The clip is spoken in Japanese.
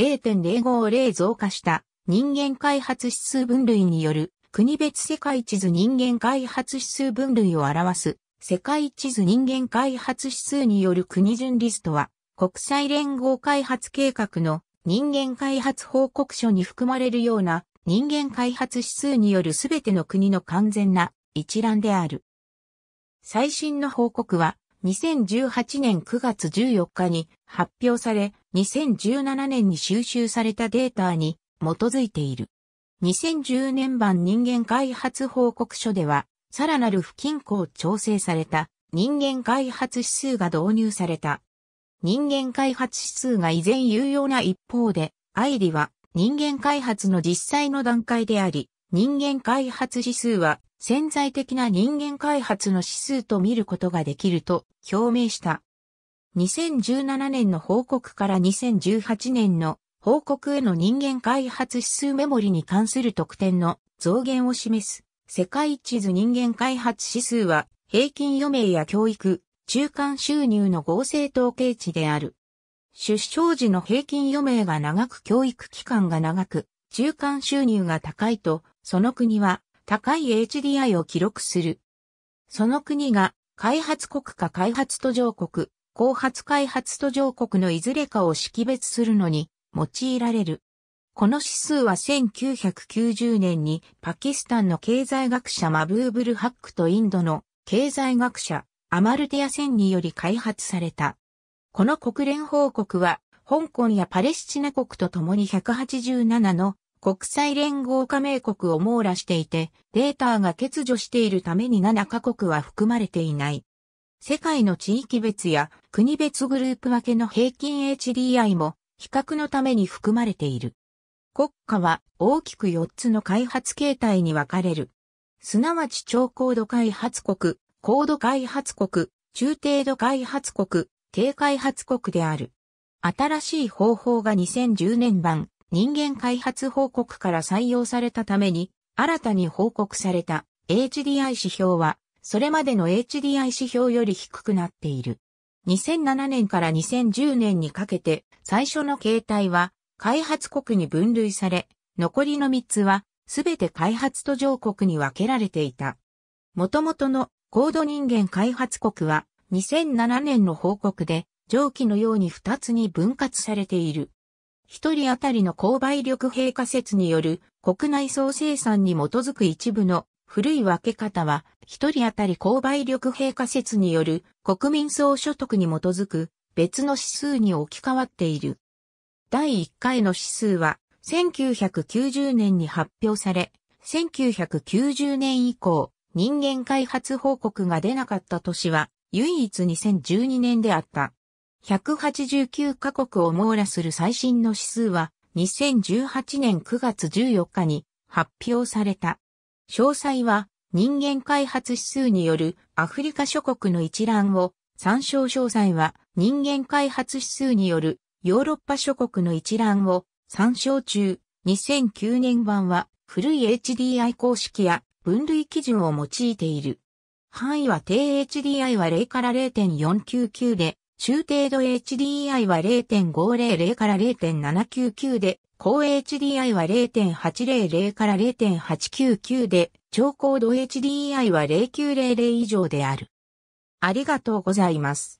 0.050増加した人間開発指数分類による国別世界地図人間開発指数分類を表す世界地図人間開発指数による国順リストは国際連合開発計画の人間開発報告書に含まれるような人間開発指数によるすべての国の完全な一覧である。最新の報告は2018年9月14日に発表され、2017年に収集されたデータに基づいている。2010年版人間開発報告書では、さらなる不均衡を調整された人間開発指数が導入された。人間開発指数が依然有用な一方で、アイリは人間開発の実際の段階であり、人間開発指数は潜在的な人間開発の指数と見ることができると表明した。2017年の報告から2018年の報告への人間開発指数メモリに関する特典の増減を示す世界地図人間開発指数は平均余命や教育、中間収入の合成統計値である。出生時の平均余命が長く教育期間が長く、中間収入が高いと、その国は高い HDI を記録する。その国が開発国か開発途上国、後発開発途上国のいずれかを識別するのに用いられる。この指数は1990年にパキスタンの経済学者マブーブルハックとインドの経済学者アマルティアセンにより開発された。この国連報告は香港やパレスチナ国と共に187の国際連合加盟国を網羅していて、データが欠如しているために7カ国は含まれていない。世界の地域別や国別グループ分けの平均 HDI も比較のために含まれている。国家は大きく4つの開発形態に分かれる。すなわち超高度開発国、高度開発国、中程度開発国、低開発国である。新しい方法が2010年版人間開発報告から採用されたために、新たに報告された HDI 指標は、それまでの HDI 指標より低くなっている。2007年から2010年にかけて、最初の形態は、開発国に分類され、残りの3つは、すべて開発途上国に分けられていた。元々の高度人間開発国は、2007年の報告で、上記のように2つに分割されている。一人当たりの購買力平価説による国内総生産に基づく一部の古い分け方は、一人当たり購買力平価説による国民総所得に基づく別の指数に置き換わっている。第1回の指数は、1990年に発表され、1990年以降、人間開発報告が出なかった年は、唯一2012年であった。189カ国を網羅する最新の指数は、2018年9月14日に発表された。詳細は、人間開発指数によるアフリカ諸国の一覧を、参照詳細は、人間開発指数によるヨーロッパ諸国の一覧を参照中、2009年版は古い HDI 公式や分類基準を用いている。範囲は低 HDI は0から0.499で、中程度 HDI は0.500から0.799で、高 HDI は0.800から0.899で、超高度 HDI は0900以上である。ありがとうございます。